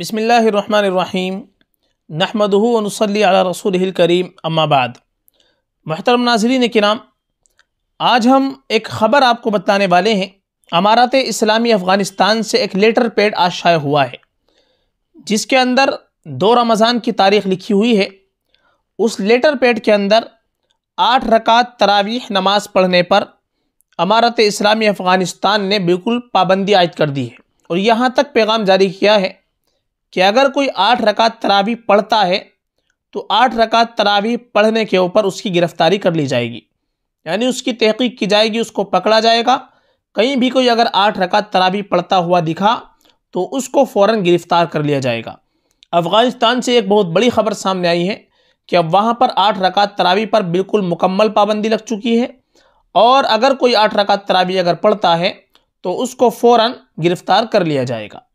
बसमीम नहमदनसली रसूल करीम अम्माबाद महतरम नाजरीन नाम आज हम एक ख़बर आपको बताने वाले हैं अमारात इस्लामी अफ़गानिस्तान से एक लेटर पेड आज शाया हुआ है जिसके अंदर दो रमज़ान की तारीख लिखी हुई है उस लेटर पेड के अंदर आठ रकात तरावीह नमाज़ पढ़ने पर अमारत इस्लामी अफ़गानिस्तान ने बिल्कुल पाबंदी आयद कर दी है और यहाँ तक पैगाम जारी किया है कि अगर कोई आठ रकात तरावी पढ़ता है तो आठ रकात तरावी पढ़ने के ऊपर उसकी गिरफ्तारी कर ली जाएगी यानी उसकी तहकीक की जाएगी उसको पकड़ा जाएगा कहीं भी कोई अगर आठ रकात तरावी पढ़ता हुआ दिखा तो उसको फ़ौर गिरफ़्तार कर लिया जाएगा अफ़गानिस्तान से एक बहुत बड़ी खबर सामने आई है कि अब वहाँ पर आठ रकात तरावी पर बिल्कुल मुकम्मल पाबंदी लग चुकी है और अगर कोई आठ रकात तरावी अगर पढ़ता है तो उसको फ़ौर गिरफ़्तार कर लिया जाएगा